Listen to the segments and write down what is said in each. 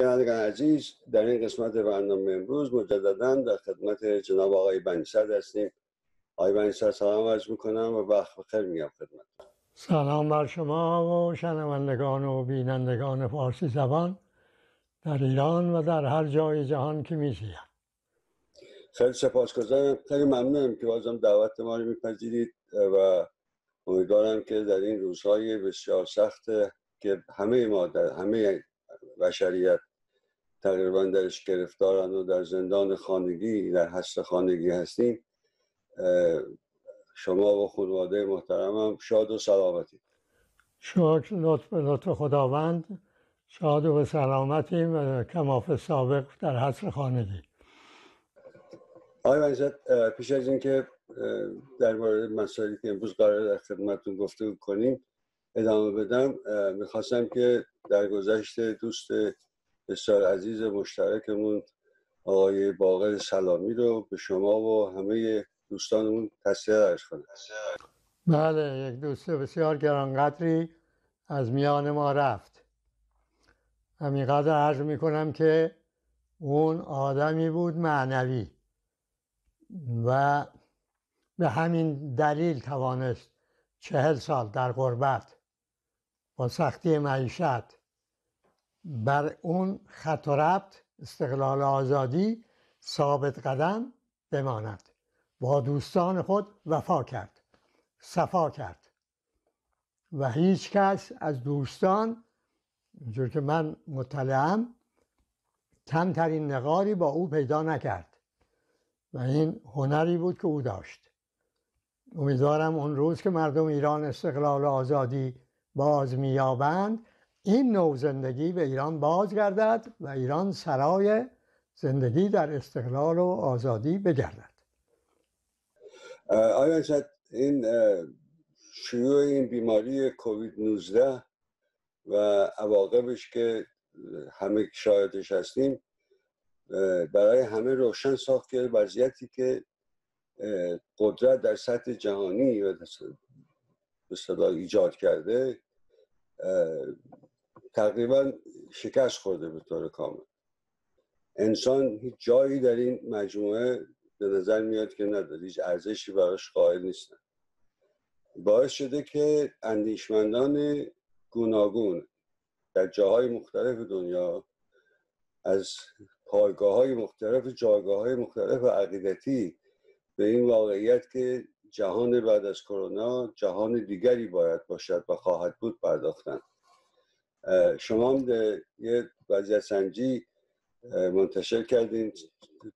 بینندگان عزیز در این قسمت برنامه امروز مجددا در خدمت جناب آقای بنیصد هستیم آقای بنیصد سلام عرض میکنم و وقت بخیر میگم خدمت سلام بر شما و شنوندگان و بینندگان فارسی زبان در ایران و در هر جای جهان که میزید خیلی سپاسگزارم خیلی ممنونم که بازم دعوت ما رو میپذیرید و امیدوارم که در این روزهای بسیار سخت که همه ما در همه بشریت تقریبا درش گرفتارند و در زندان خانگی در حصر خانگی هستیم شما و خانواده هم شاد و سلامتی شکر لطف لطف خداوند شاد و سلامتیم و کماف سابق در حصر خانگی آقای منزد پیش از اینکه در مورد مسائلی که امروز قرار در خدمتتون گفته کنیم ادامه بدم میخواستم که در گذشت دوست بسیار عزیز مشترکمون آقای باقر سلامی رو به شما و همه دوستانمون تصدیه درش کنم بله یک دوست بسیار گرانقدری از میان ما رفت همینقدر عرض میکنم که اون آدمی بود معنوی و به همین دلیل توانست چهل سال در غربت با سختی معیشت بر اون خط و ربط استقلال آزادی ثابت قدم بماند با دوستان خود وفا کرد صفا کرد و هیچ کس از دوستان اینجور که من مطلعم کمترین نقاری با او پیدا نکرد و این هنری بود که او داشت امیدوارم اون روز که مردم ایران استقلال و آزادی باز میابند این نوع زندگی به ایران باز گردد و ایران سرای زندگی در استقلال و آزادی بگردد آیا این شیوع این بیماری کووید 19 و عواقبش که همه شاهدش هستیم برای همه روشن ساخت که وضعیتی که قدرت در سطح جهانی و ایجاد کرده تقریبا شکست خورده به طور کامل انسان هیچ جایی در این مجموعه به نظر میاد که نداره هیچ ارزشی براش قائل نیستن باعث شده که اندیشمندان گوناگون در جاهای مختلف دنیا از پایگاه های مختلف جاگاه های مختلف عقیدتی به این واقعیت که جهان بعد از کرونا جهان دیگری باید باشد و خواهد بود پرداختند. شما هم یه وضعیت سنجی منتشر کردین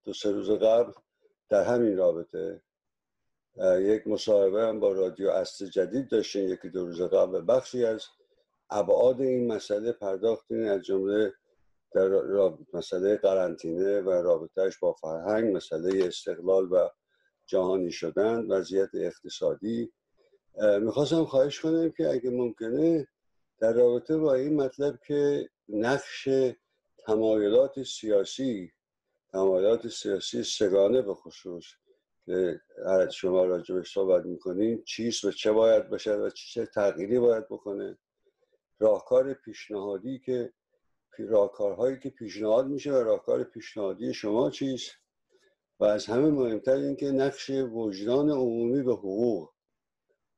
دو سه روز قبل در همین رابطه یک مصاحبه هم با رادیو اصل جدید داشتین یکی دو روز قبل بخشی از ابعاد این مسئله پرداختین از جمله در مسئله قرنطینه و رابطهش با فرهنگ مسئله استقلال و جهانی شدن وضعیت اقتصادی میخواستم خواهش کنم که اگه ممکنه در رابطه با این مطلب که نقش تمایلات سیاسی تمایلات سیاسی سگانه به خصوص که هر شما راجبش صحبت میکنین چیست و چه باید باشد و چه تغییری باید بکنه راهکار پیشنهادی که راهکارهایی که پیشنهاد میشه و راهکار پیشنهادی شما چیست و از همه مهمتر اینکه نقش وجدان عمومی به حقوق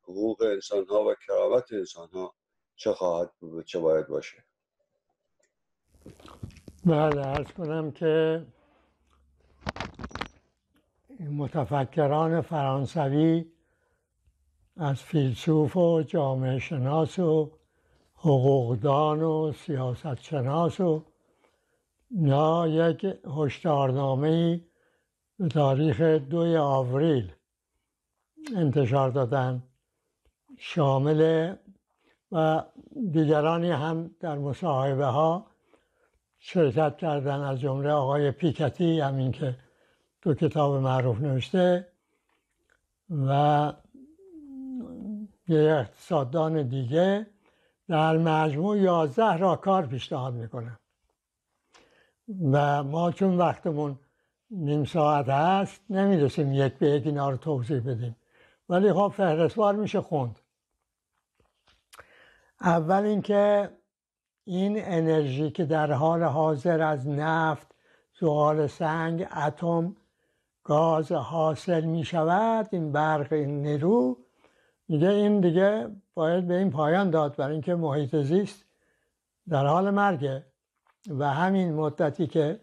حقوق انسان ها و کرامت انسان ها چه خواهد چه باید باشه بله ارز کنم که متفکران فرانسوی از فیلسوف و جامعه شناس و حقوقدان و سیاست شناس و یا یک هشدارنامه به تاریخ دوی آوریل انتشار دادن شامل و دیگرانی هم در مصاحبه ها شرکت کردن از جمله آقای پیکتی همین که دو کتاب معروف نوشته و یه اقتصاددان دیگه در مجموع یازده را کار پیشنهاد میکنم و ما چون وقتمون نیم ساعت هست نمیرسیم یک به یک اینا رو توضیح بدیم ولی خب فهرستوار میشه خوند اول اینکه این انرژی که در حال حاضر از نفت زغال سنگ اتم گاز حاصل می شود این برق این نرو، میگه این دیگه باید به این پایان داد برای اینکه محیط زیست در حال مرگه و همین مدتی که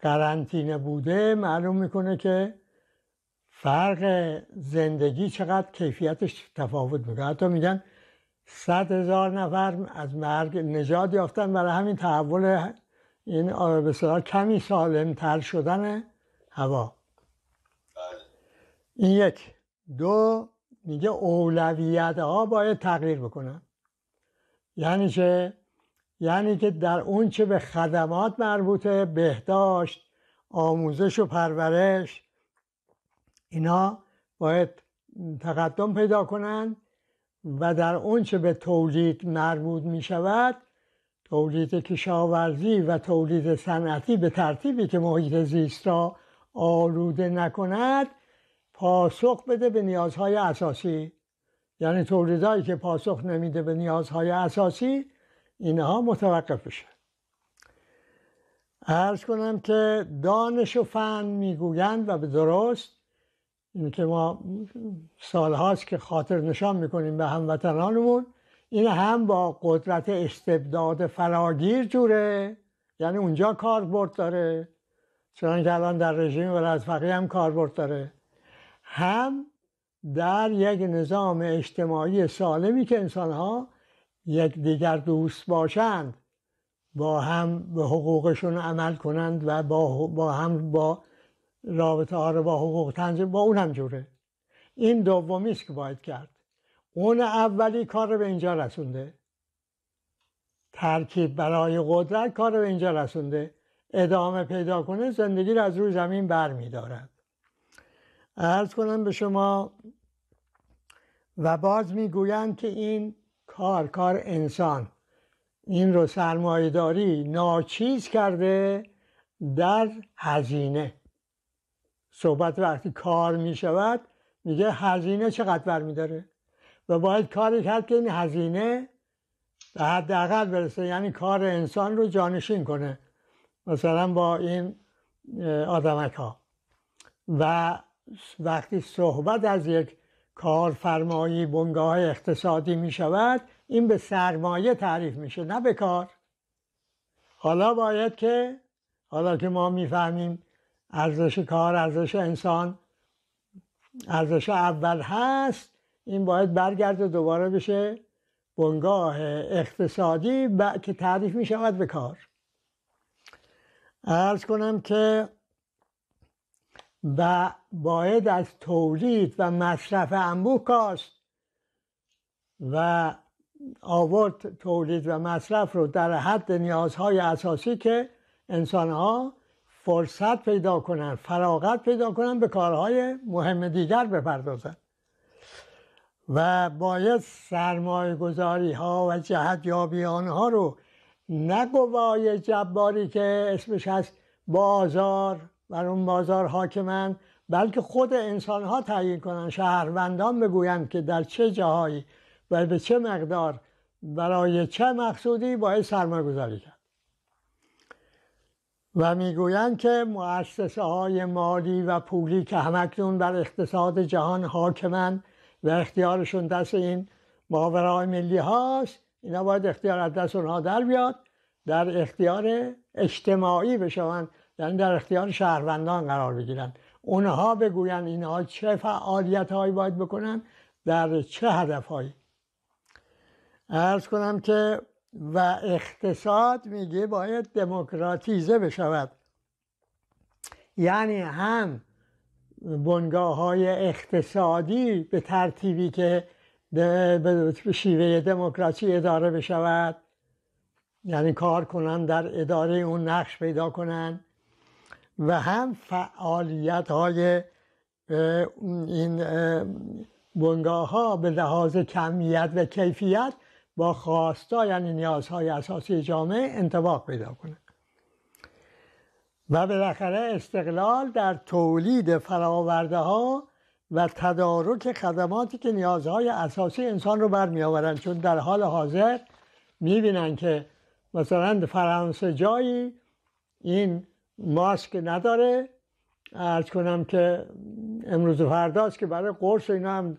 قرنطینه بوده معلوم میکنه که فرق زندگی چقدر کیفیتش تفاوت میکنه حتی میگن صد هزار نفر از مرگ نجات یافتن برای همین تحول این بسیار کمی سالمتر شدن هوا بله. این یک دو میگه اولویت ها باید تغییر بکنن یعنی چه؟ یعنی که در اون چه به خدمات مربوطه بهداشت آموزش و پرورش اینا باید تقدم پیدا کنن و در آنچه به تولید مربوط می شود تولید کشاورزی و تولید صنعتی به ترتیبی که محیط زیست را آلوده نکند پاسخ بده به نیازهای اساسی یعنی تولیدهایی که پاسخ نمیده به نیازهای اساسی اینها متوقف بشه ارز کنم که دانش و فن میگویند و به درست این که ما سالهاست که خاطر نشان میکنیم به هموطنانمون این هم با قدرت استبداد فراگیر جوره یعنی اونجا کاربرد داره چون که الان در رژیم فقیه هم کاربرد داره هم در یک نظام اجتماعی سالمی که انسانها یک دیگر دوست باشند با هم به حقوقشون عمل کنند و با هم با رابطه ها رو با حقوق تنظیم با اون هم جوره این دومیست است که باید کرد اون اولی کار رو به اینجا رسونده ترکیب برای قدرت کار رو به اینجا رسونده ادامه پیدا کنه زندگی رو از روی زمین بر می کنم به شما و باز میگویند که این کار کار انسان این رو داری ناچیز کرده در هزینه صحبت وقتی کار می شود میگه هزینه چقدر داره و باید کاری کرد که این هزینه به حداقل برسه یعنی کار انسان رو جانشین کنه مثلا با این آدمک ها و وقتی صحبت از یک کارفرمایی بنگاه اقتصادی می شود این به سرمایه تعریف میشه نه به کار حالا باید که حالا که ما میفهمیم ارزش کار ارزش انسان ارزش اول هست این باید برگرده دوباره بشه بنگاه اقتصادی که تعریف می شود به کار ارز کنم که و باید از تولید و مصرف انبوه کاست و آورد تولید و مصرف رو در حد نیازهای اساسی که انسانها فرصت پیدا کنن فراغت پیدا کنن به کارهای مهم دیگر بپردازن و باید سرمایه گذاری ها و جهت یابیان ها رو نه گوای جباری که اسمش هست بازار و اون بازار حاکمن بلکه خود انسان ها تعیین کنن شهروندان بگویند که در چه جاهایی و به چه مقدار برای چه مقصودی باید سرمایه گذاری کرد و میگویند که مؤسسه های مالی و پولی که همکنون بر اقتصاد جهان حاکمند و اختیارشون دست این ماورای ملی هاست اینا باید اختیار از دست اونها در بیاد در اختیار اجتماعی بشوند یعنی در اختیار شهروندان قرار بگیرند اونها بگویند اینها چه فعالیت هایی باید بکنن در چه هدف هایی ارز کنم که و اقتصاد میگه باید دموکراتیزه بشود یعنی هم بنگاه های اقتصادی به ترتیبی که به شیوه دموکراسی اداره بشود یعنی کار کنن در اداره اون نقش پیدا کنند و هم فعالیت های این بنگاه ها به لحاظ کمیت و کیفیت با خواستا یعنی نیازهای اساسی جامعه انتباق پیدا کنه و بالاخره استقلال در تولید فراورده ها و تدارک خدماتی که نیازهای اساسی انسان رو برمی چون در حال حاضر می بینن که مثلا فرانسه جایی این ماسک نداره ارز کنم که امروز و فرداست که برای قرص اینا هم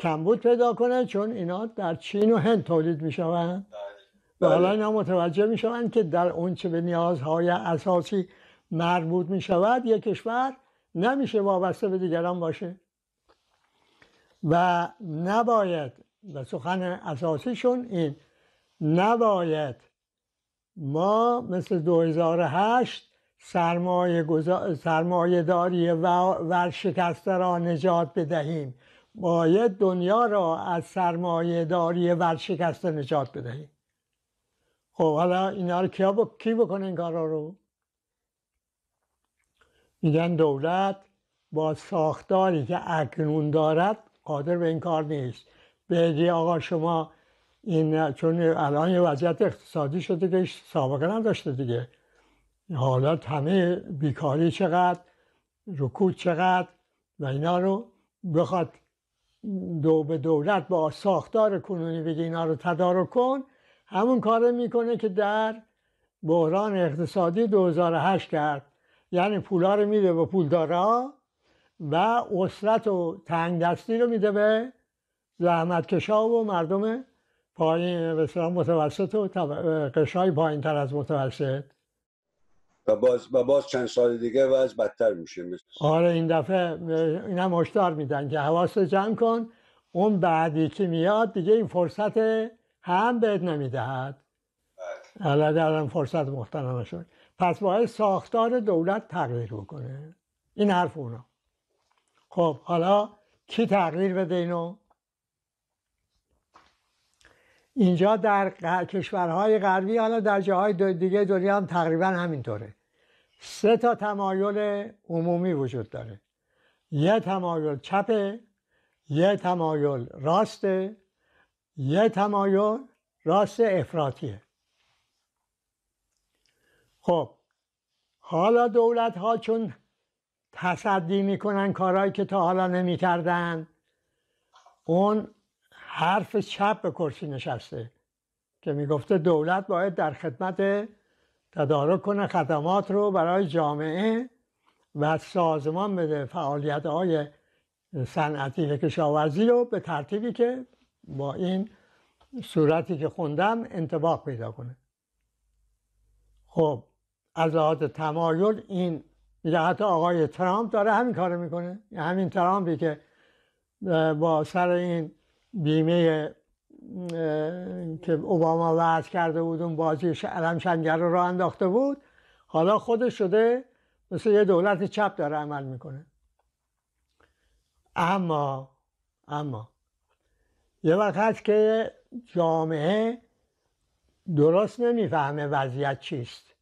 کمبود پیدا کنند چون اینا در چین و هند تولید می شوند بله. و حالا اینا متوجه می شوند که در اون چه به نیازهای اساسی مربوط می شود یک کشور نمیشه وابسته به دیگران باشه و نباید و سخن اساسیشون این نباید ما مثل 2008 سرمایه, سرمایه داری و ورشکسته را نجات بدهیم باید دنیا را از سرمایه داری ورشکسته نجات بدهیم خب حالا اینا رو کیا کی بکنه این کارا رو میگن دولت با ساختاری که اکنون دارد قادر به این کار نیست بگی آقا شما این چون الان یه وضعیت اقتصادی شده که سابقه نداشته دیگه حالا همه بیکاری چقدر رکود چقدر و اینا رو بخواد دو به دولت با ساختار کنونی بگی اینا رو تدارک کن همون کار میکنه که در بحران اقتصادی 2008 کرد یعنی پولا رو میده به پولدارا و اسرت و تنگ دستی رو میده به کشا و مردم پایین به متوسط و قشای پایین تر از متوسط و باز, و چند سال دیگه و از بدتر میشه آره این دفعه این هم هشدار میدن که حواست جمع کن اون بعدی که میاد دیگه این فرصت هم بهت نمیدهد بله. حالا در فرصت محترمه شد پس باید ساختار دولت تغییر بکنه این حرف اونا خب حالا کی تغییر بده اینو اینجا در کشورهای غربی حالا در جاهای دیگه دنیا هم تقریبا همینطوره سه تا تمایل عمومی وجود داره یه تمایل چپه یه تمایل راسته یه تمایل راست افراطیه. خب حالا دولت ها چون تصدی میکنن کارهایی که تا حالا نمیکردن اون حرف چپ به کرسی نشسته که میگفته دولت باید در خدمت تدارک کنه خدمات رو برای جامعه و سازمان بده فعالیت های صنعتی و کشاورزی رو به ترتیبی که با این صورتی که خوندم انتباق پیدا کنه خب از لحاظ تمایل این میگه حتی آقای ترامپ داره همین کاره میکنه یعنی همین ترامپی که با سر این بیمه که اوباما وعد کرده بود اون بازی علم شنگر رو را انداخته بود حالا خودش شده مثل یه دولت چپ داره عمل میکنه اما اما یه وقت که جامعه درست نمیفهمه وضعیت چیست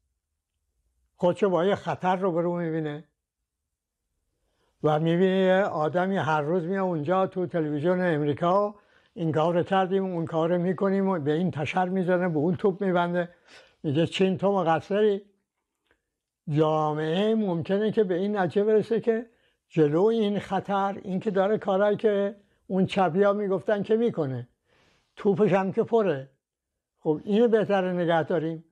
خودشو با یه خطر رو برو میبینه و میبینه یه آدمی هر روز میاد اونجا تو تلویزیون امریکا این کار کردیم اون کار میکنیم و به این تشر میزنه به اون توپ میبنده میگه چین تو مقصری جامعه ممکنه که به این نجه برسه که جلو این خطر این که داره کارایی که اون چپی ها میگفتن که میکنه توپش هم که پره خب اینو بهتر نگه داریم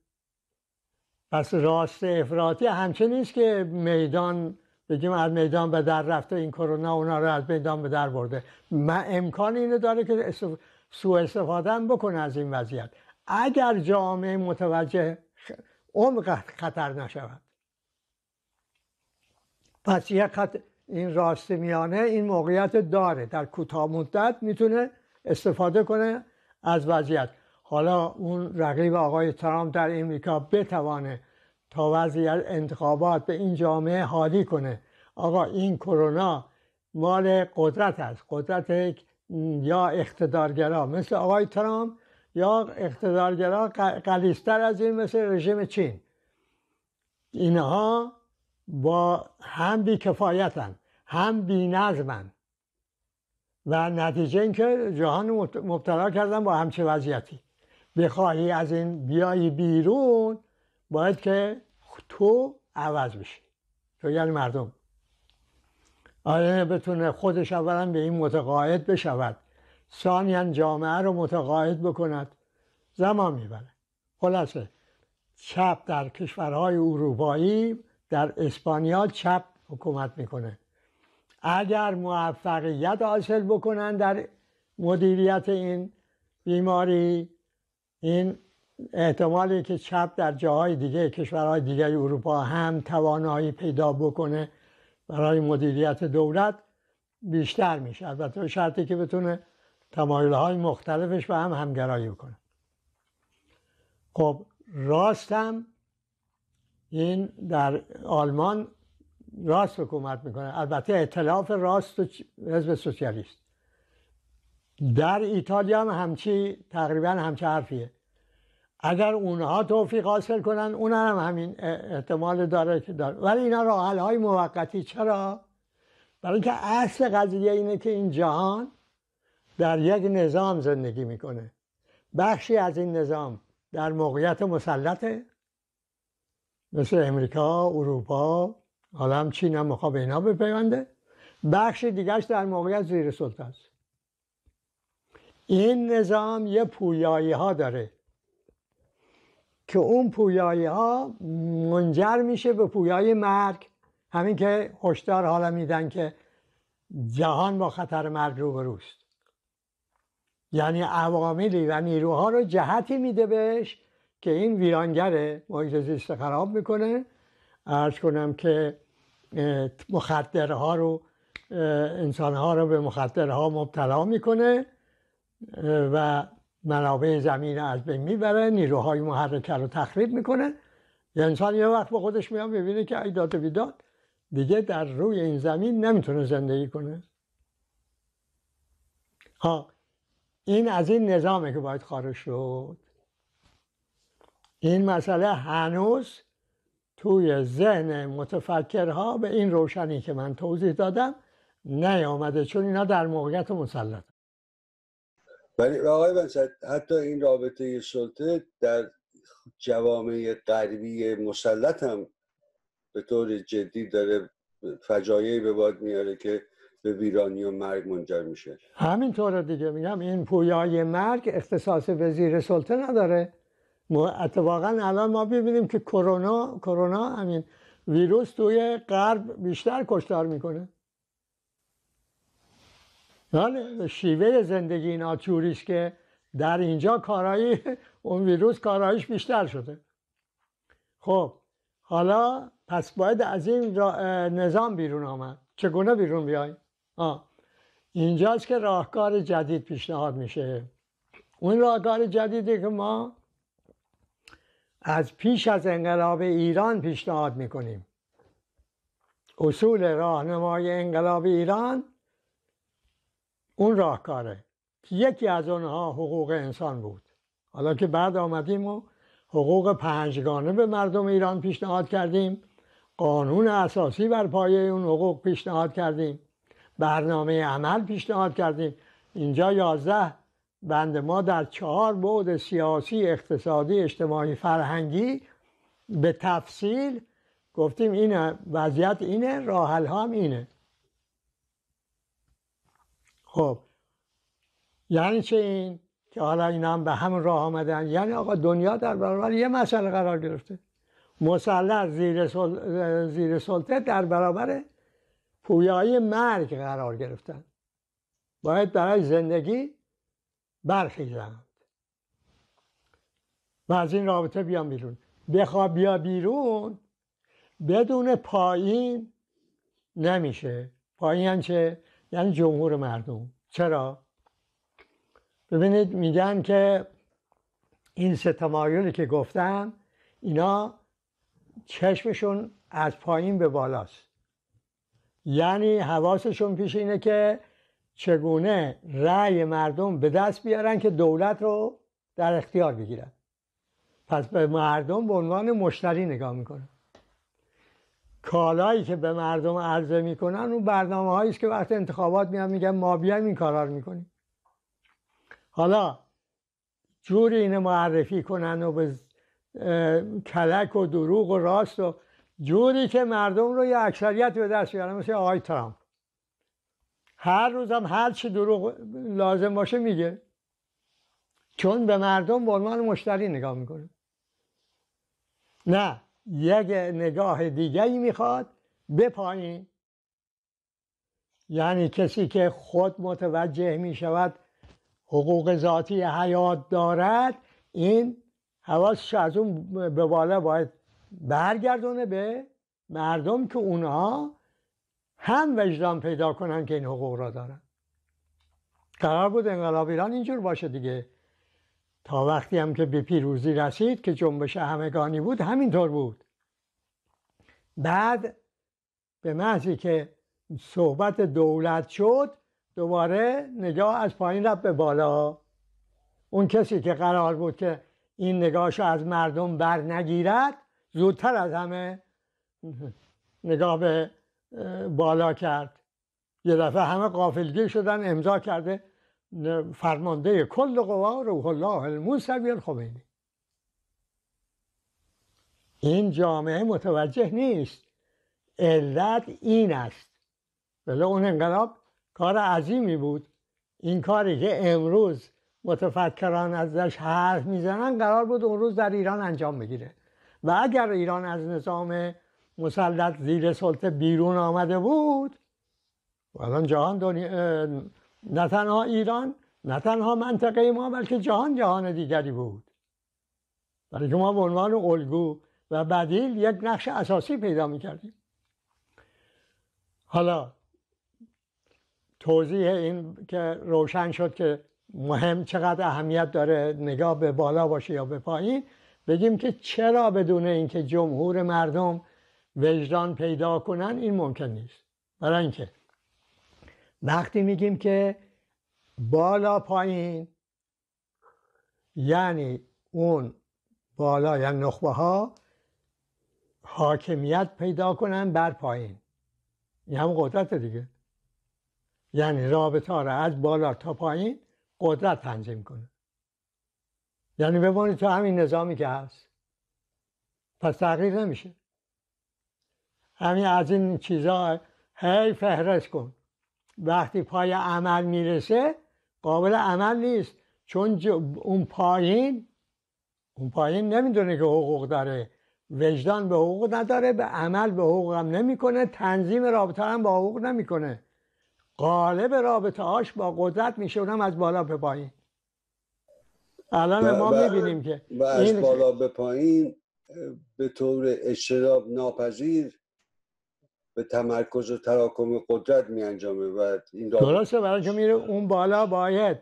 پس راست افراطی همچنین نیست که میدان بگیم از میدان به در رفته این کرونا اونا رو از میدان به در برده من امکان اینو داره که سوء استفاده بکنه از این وضعیت اگر جامعه متوجه عمق خطر نشود پس یک خط... این راست میانه این موقعیت داره در کوتاه مدت میتونه استفاده کنه از وضعیت حالا اون رقیب آقای ترامپ در امریکا بتوانه تا وضعی انتخابات به این جامعه حالی کنه آقا این کرونا مال قدرت است قدرت یا اقتدارگرا مثل آقای ترامپ یا اقتدارگرا قلیستر از این مثل رژیم چین اینها با هم بی کفایتن هم بی و نتیجه اینکه جهان مبتلا کردن با همچه وضعیتی بخواهی از این بیایی بیرون باید که تو عوض بشی تو یعنی مردم آینه بتونه خودش اولا به این متقاعد بشود ثانیا جامعه رو متقاعد بکند زمان میبره خلاصه چپ در کشورهای اروپایی در اسپانیا چپ حکومت میکنه اگر موفقیت حاصل بکنن در مدیریت این بیماری این احتمالی که چپ در جاهای دیگه کشورهای دیگه اروپا هم توانایی پیدا بکنه برای مدیریت دولت بیشتر میشه البته شرطی که بتونه تمایل های مختلفش به هم همگرایی بکنه خب راست هم این در آلمان راست حکومت میکنه البته اطلاف راست و حزب سوسیالیست در ایتالیا هم همچی تقریبا همچه حرفیه اگر اونها توفیق حاصل کنن اون هم همین احتمال داره که داره ولی اینا رو های موقتی چرا برای اینکه اصل قضیه اینه که این جهان در یک نظام زندگی میکنه بخشی از این نظام در موقعیت مسلطه مثل امریکا، اروپا، حالا هم چین هم مخواب اینا بپیونده بخش دیگرش در موقعیت زیر سلطه است این نظام یه پویایی ها داره که اون پویایی ها منجر میشه به پویای مرگ همین که هشدار حالا میدن که جهان با خطر مرگ روبروست یعنی عواملی و نیروها رو جهتی میده بهش که این ویرانگر محیط زیست خراب میکنه ارز کنم که مخدرها رو انسانها رو به مخدرها مبتلا میکنه و منابع زمین از بین میبره نیروهای محرکه رو تخریب میکنه یه انسان یه وقت به خودش میاد میبینه که ای داد بیداد دیگه در روی این زمین نمیتونه زندگی کنه ها خب، این از این نظامه که باید خارج شد این مسئله هنوز توی ذهن متفکرها به این روشنی که من توضیح دادم نیامده چون اینا در موقعیت مسلط ولی آقای حتی این رابطه سلطه در جوامع غربی مسلط هم به طور جدی داره فجایعی به باد میاره که به ویرانی و مرگ منجر میشه همینطور دیگه میگم این پویای مرگ اختصاص وزیر سلطه نداره اتفاقا الان ما ببینیم که کرونا کرونا همین ویروس توی غرب بیشتر کشتار میکنه حال شیوه زندگی اینا توریست که در اینجا کارایی اون ویروس کارایش بیشتر شده خب حالا پس باید از این نظام بیرون آمد چگونه بیرون بیای؟ آه. اینجاست که راهکار جدید پیشنهاد میشه اون راهکار جدیدی که ما از پیش از انقلاب ایران پیشنهاد میکنیم اصول راهنمای انقلاب ایران اون راهکاره که یکی از اونها حقوق انسان بود حالا که بعد آمدیم و حقوق پنجگانه به مردم ایران پیشنهاد کردیم قانون اساسی بر پایه اون حقوق پیشنهاد کردیم برنامه عمل پیشنهاد کردیم اینجا یازده بند ما در چهار بعد سیاسی اقتصادی اجتماعی فرهنگی به تفصیل گفتیم این وضعیت اینه راحل هم اینه خب یعنی چه این که حالا اینا هم به همون راه آمدن یعنی آقا دنیا در برابر یه مسئله قرار گرفته مسلح زیر, سل... زیر سلطه در برابر پویایی مرگ قرار گرفتن باید برای زندگی برخیزند و از این رابطه بیام بیرون بخواب بیا بیرون بدون پایین نمیشه پایین یعنی چه یعنی جمهور مردم چرا؟ ببینید میگن که این سه تمایلی که گفتم اینا چشمشون از پایین به بالاست یعنی حواسشون پیش اینه که چگونه رأی مردم به دست بیارن که دولت رو در اختیار بگیرن پس به مردم به عنوان مشتری نگاه میکنن کالایی که به مردم عرضه میکنن اون برنامه هایی که وقت انتخابات میان میگن ما بیایم این کارا رو میکنیم حالا جوری اینو معرفی کنن و به کلک و دروغ و راست و جوری که مردم رو یه اکثریت به دست بیارن مثل آقای ترامپ هر روزم هر چی دروغ لازم باشه میگه چون به مردم به عنوان مشتری نگاه میکنه نه یک نگاه دیگری میخواد به پایین یعنی کسی که خود متوجه میشود حقوق ذاتی حیات دارد این حواسش از اون به بالا باید برگردونه به مردم که اونها هم وجدان پیدا کنن که این حقوق را دارن قرار بود انقلاب ایران اینجور باشه دیگه تا وقتی هم که به پیروزی رسید که جنبش همگانی بود همینطور بود بعد به محضی که صحبت دولت شد دوباره نگاه از پایین رفت به بالا اون کسی که قرار بود که این نگاهش از مردم بر نگیرد زودتر از همه نگاه به بالا کرد یه دفعه همه قافلگیر شدن امضا کرده فرمانده کل قوا روح الله الموسوی الخمینی این جامعه متوجه نیست علت این است ولی بله، اون انقلاب کار عظیمی بود این کاری که امروز متفکران ازش حرف میزنن قرار بود اون روز در ایران انجام بگیره و اگر ایران از نظام مسلط زیر سلطه بیرون آمده بود الان جهان دنیا نه تنها ایران نه تنها منطقه ما بلکه جهان جهان دیگری بود برای ما به عنوان الگو و بدیل یک نقش اساسی پیدا میکردیم حالا توضیح این که روشن شد که مهم چقدر اهمیت داره نگاه به بالا باشه یا به پایین بگیم که چرا بدون اینکه جمهور مردم وجدان پیدا کنن این ممکن نیست برای اینکه وقتی میگیم که بالا پایین یعنی اون بالا یا یعنی نخبه ها حاکمیت پیدا کنن بر پایین این هم قدرت دیگه یعنی رابطه را از بالا تا پایین قدرت تنظیم کنه یعنی بمانید تو همین نظامی که هست پس تغییر نمیشه همین از این چیزها هی فهرست کن وقتی پای عمل میرسه قابل عمل نیست چون اون پایین اون پایین نمیدونه که حقوق داره وجدان به حقوق نداره به عمل به حقوقم نمیکنه تنظیم رابطه هم با حقوق نمیکنه قالب رابطه هاش با قدرت میشه اونم از بالا به پایین الان ما میبینیم که و از بالا به پایین به طور اشتراب ناپذیر به تمرکز و تراکم قدرت می انجامه و این درسته برای که میره اون بالا باید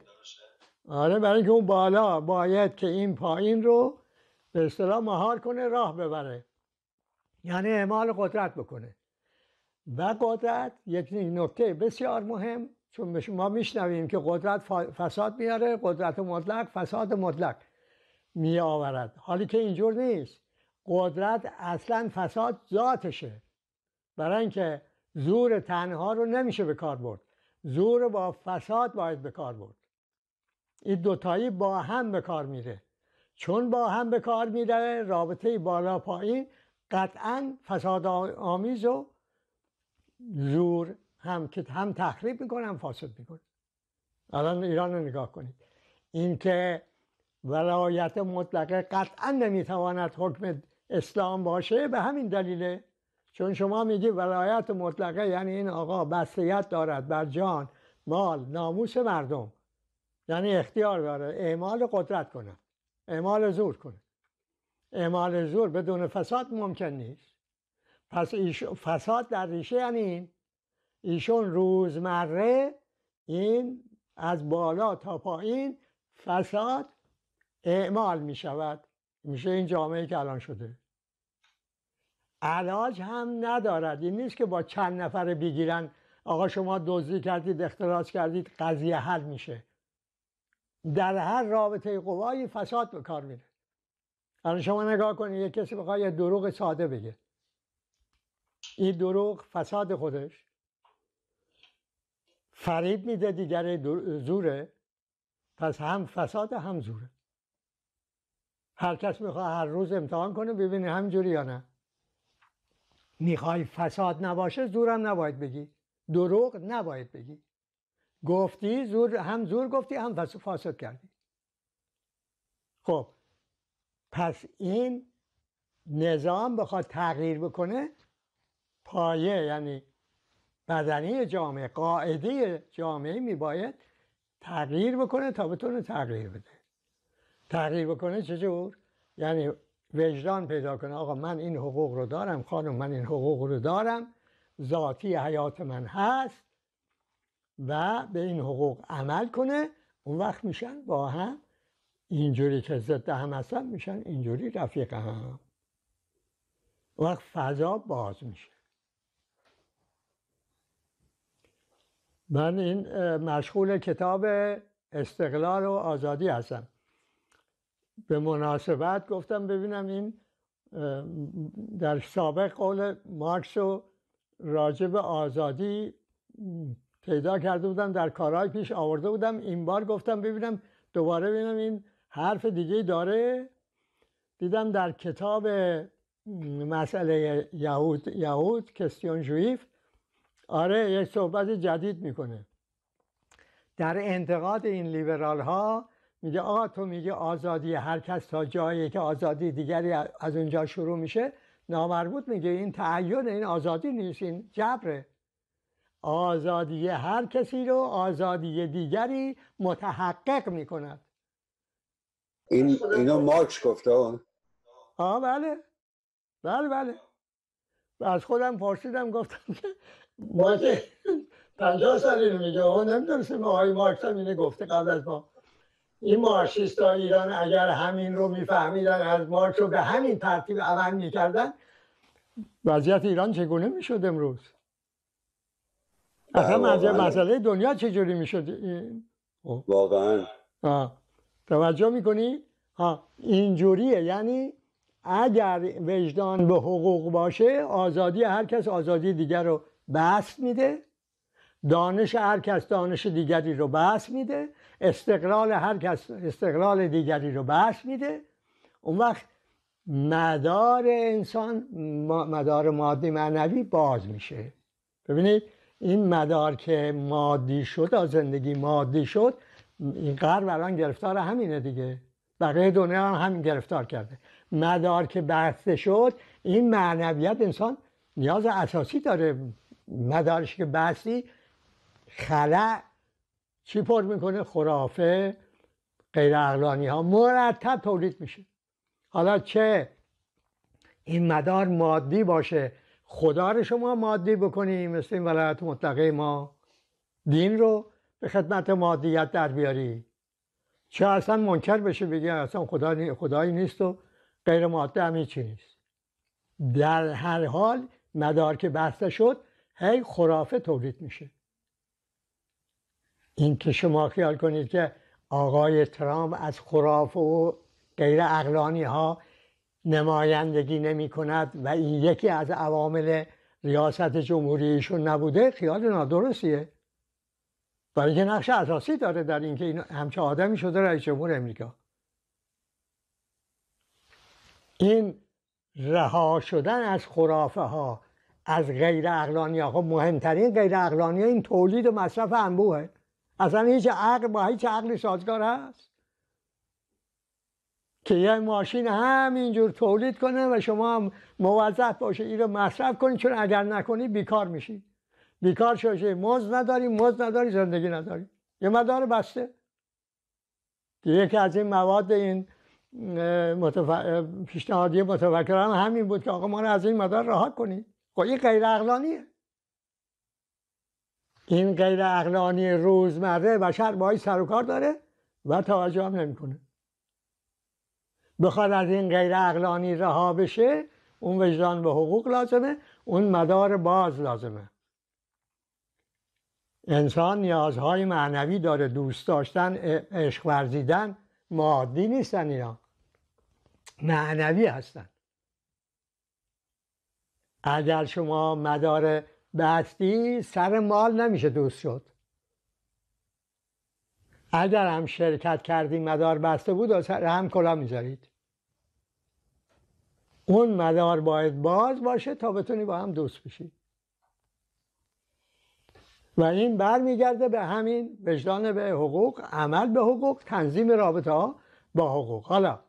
آره برای که اون بالا باید که این پایین رو به اصطلاح مهار کنه راه ببره یعنی اعمال قدرت بکنه و قدرت یک نکته بسیار مهم چون ما میشنویم که قدرت فساد میاره قدرت مطلق فساد مطلق میآورد حالی که اینجور نیست قدرت اصلا فساد ذاتشه برای اینکه زور تنها رو نمیشه به کار برد زور با فساد باید به کار برد این دوتایی با هم به کار میره چون با هم به کار میره رابطه بالا پایین قطعا فساد آمیز و زور هم که هم تخریب میکنه هم فاسد میکنه الان ایران رو نگاه کنید اینکه ولایت مطلقه قطعا نمیتواند حکم اسلام باشه به همین دلیله چون شما میگی ولایت مطلقه یعنی این آقا بسیت دارد بر جان مال ناموس مردم یعنی اختیار داره اعمال قدرت کنه اعمال زور کنه اعمال زور بدون فساد ممکن نیست پس فساد در ریشه یعنی این ایشون روزمره این از بالا تا پایین فساد اعمال میشود میشه این جامعه که الان شده علاج هم ندارد این نیست که با چند نفر بگیرن آقا شما دزدی کردید اختراج کردید قضیه حل میشه در هر رابطه قوایی فساد به کار میره الان شما نگاه کنید یه کسی بخواد یه دروغ ساده بگه این دروغ فساد خودش فریب میده دیگر زوره پس هم فساد هم زوره هر کس میخواد هر روز امتحان کنه ببینه همجوری یا نه میخوای فساد نباشه زورم نباید بگی دروغ نباید بگی گفتی زور هم زور گفتی هم فاسد کردی خب پس این نظام بخواد تغییر بکنه پایه یعنی بدنی جامعه قاعده جامعه میباید تغییر بکنه تا بتونه تغییر بده تغییر بکنه چجور؟ یعنی وجدان پیدا کنه آقا من این حقوق رو دارم خانم من این حقوق رو دارم ذاتی حیات من هست و به این حقوق عمل کنه اون وقت میشن با هم اینجوری که ضد هم هستن میشن اینجوری رفیق هم وقت فضا باز میشه من این مشغول کتاب استقلال و آزادی هستم به مناسبت گفتم ببینم این در سابق قول مارکس و راجب آزادی پیدا کرده بودم در کارهای پیش آورده بودم این بار گفتم ببینم دوباره ببینم این حرف دیگه داره دیدم در کتاب مسئله یهود یهود کستیون جویف آره یک صحبت جدید میکنه در انتقاد این لیبرال ها میگه آقا تو میگه آزادی هر کس تا جایی که آزادی دیگری از اونجا شروع میشه نامربوط میگه این تعین این آزادی نیست این جبره آزادی هر کسی رو آزادی دیگری متحقق میکند این اینو مارکس گفته آه بله بله بله از خودم پرسیدم گفتم که ما که پنجاه سالی میگه هم نمیدونستیم آقای مارکس هم اینه گفته قبل از ما این های ایران اگر همین رو میفهمیدن از مارش رو به همین ترتیب عمل میکردن وضعیت ایران چگونه میشد امروز اصلا مسئله دنیا چجوری میشد خب. واقعا توجه میکنی ها اینجوریه یعنی اگر وجدان به حقوق باشه آزادی هر کس آزادی دیگر رو بس میده دانش هر کس دانش دیگری رو بس میده استقلال هر کس استقلال دیگری رو بحث میده اون وقت مدار انسان مدار مادی معنوی باز میشه ببینید این مدار که مادی شد از زندگی مادی شد این غرب الان گرفتار همینه دیگه بقیه دنیا هم همین گرفتار کرده مدار که بسته شد این معنویت انسان نیاز اساسی داره مدارش که بستی خلع چی پر میکنه خرافه غیر ها مرتب تولید میشه حالا چه این مدار مادی باشه خدا رو شما مادی بکنیم، مثل این ولایت مطلقه ما دین رو به خدمت مادیت در بیاری چه اصلا منکر بشه بگی اصلا خدا نی... خدایی نیست و غیر ماده هم هیچی نیست در هر حال مدار که بسته شد هی خرافه تولید میشه این که شما خیال کنید که آقای ترامپ از خرافه و غیر اقلانی ها نمایندگی نمی کند و این یکی از عوامل ریاست جمهوریشون نبوده خیال نادرستیه برای که نقش اساسی داره در اینکه این همچه آدمی شده رئیس جمهور امریکا این رها شدن از خرافه ها از غیر اقلانی ها خب مهمترین غیر اقلانی ها این تولید و مصرف انبوهه اصلا هیچ عقل با هیچ عقلی سازگار هست که یه ماشین همینجور تولید کنه و شما هم موظف باشه این رو مصرف کنی چون اگر نکنی بیکار میشی بیکار شوشه مز نداری مز نداری زندگی نداری یه مدار بسته یکی از این مواد این متف... پیشنهادی متفکران همین بود که آقا ما رو از این مدار راحت کنید خب این غیر عقلانیه این غیر اقلانی روزمره بشر باهاش سر و کار داره و توجه هم نمیکنه بخواد از این غیر اقلانی رها بشه اون وجدان به حقوق لازمه اون مدار باز لازمه انسان نیازهای معنوی داره دوست داشتن عشق ورزیدن مادی نیستن اینا معنوی هستن اگر شما مدار بستی سر مال نمیشه دوست شد اگر هم شرکت کردی مدار بسته بود و سر هم کلا میذارید اون مدار باید باز باشه تا بتونی با هم دوست بشی و این برمیگرده به همین وجدان به حقوق عمل به حقوق تنظیم رابطه ها با حقوق حالا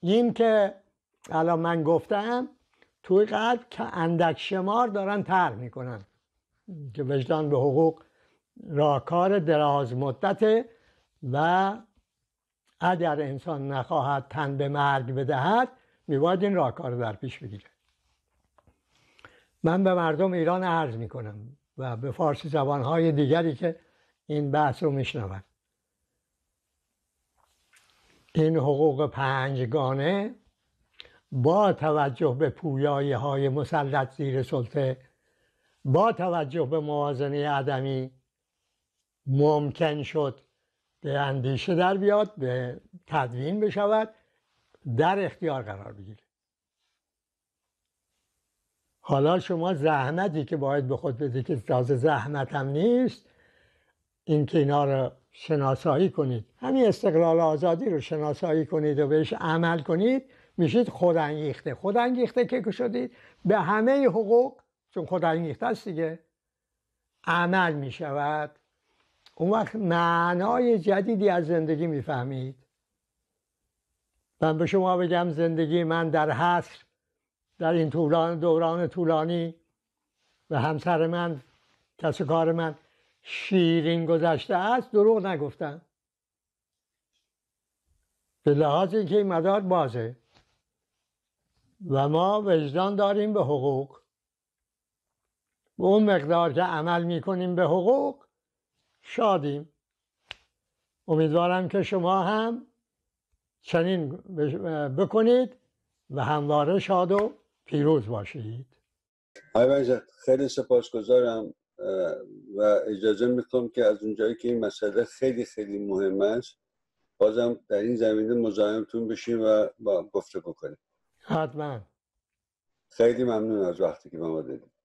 این که الان من گفتم توی قلب که اندک شمار دارن طرح میکنن که وجدان به حقوق راکار دراز مدت و اگر انسان نخواهد تن به مرگ بدهد میباید این راکار در پیش بگیره من به مردم ایران عرض میکنم و به فارسی زبانهای دیگری که این بحث رو میشنوند این حقوق پنجگانه با توجه به پویایی های مسلط زیر سلطه با توجه به موازنه عدمی ممکن شد به اندیشه در بیاد به تدوین بشود در اختیار قرار بگیره حالا شما زحمتی که باید به خود بدید که تازه زحمت نیست این که اینا رو شناسایی کنید همین استقلال آزادی رو شناسایی کنید و بهش عمل کنید میشید خودانگیخته خودانگیخته که شدید به همه حقوق چون خودانگیخته است دیگه عمل میشود اون وقت معنای جدیدی از زندگی میفهمید من به شما بگم زندگی من در حصر در این طولان دوران طولانی و همسر من کسی کار من شیرین گذشته است دروغ نگفتم به لحاظ اینکه این مدار بازه و ما وجدان داریم به حقوق به اون مقدار که عمل میکنیم به حقوق شادیم امیدوارم که شما هم چنین بکنید و همواره شاد و پیروز باشید آقای خیلی سپاسگزارم و اجازه میخوام که از اونجایی که این مسئله خیلی خیلی مهم است بازم در این زمینه مزاحمتون بشیم و با گفتگو بکنیم. حتما خیلی ممنون از وقتی که به ما دادید